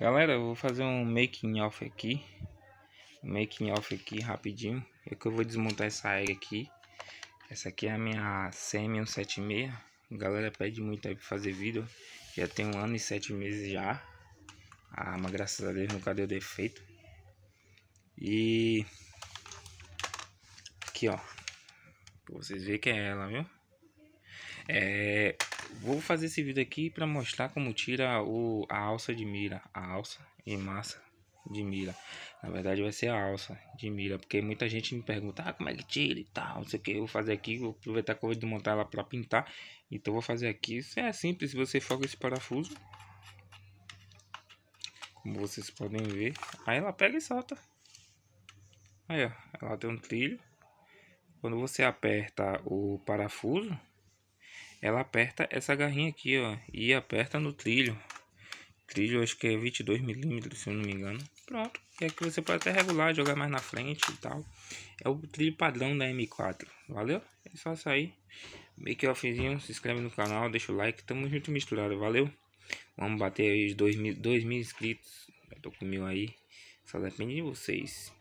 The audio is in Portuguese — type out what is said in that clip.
Galera, eu vou fazer um making off aqui. Making off aqui rapidinho. É que eu vou desmontar essa área aqui. Essa aqui é a minha CM176. A galera pede muito aí pra fazer vídeo. Já tem um ano e sete meses já. Ah, mas graças a Deus nunca deu defeito. E... Aqui, ó. Pra vocês verem que é ela, viu? É, vou fazer esse vídeo aqui para mostrar como tira o, a alça de mira, a alça e massa de mira. Na verdade vai ser a alça de mira, porque muita gente me pergunta ah, como é que tira e tal, não sei o que. Eu vou fazer aqui, vou aproveitar que eu vou desmontar ela para pintar. Então vou fazer aqui. Isso é simples, você foca esse parafuso. Como vocês podem ver. Aí ela pega e solta. Aí ó, ela tem um trilho. Quando você aperta o parafuso, ela aperta essa garrinha aqui, ó, e aperta no trilho. Trilho acho que é 22 milímetros, se eu não me engano. Pronto, e aqui você pode até regular, jogar mais na frente e tal. É o trilho padrão da M4, valeu? É só sair. Make offzinho, se inscreve no canal, deixa o like, tamo junto misturado, valeu? Vamos bater aí os 2 mil, dois mil inscritos, eu tô com mil aí, só depende de vocês.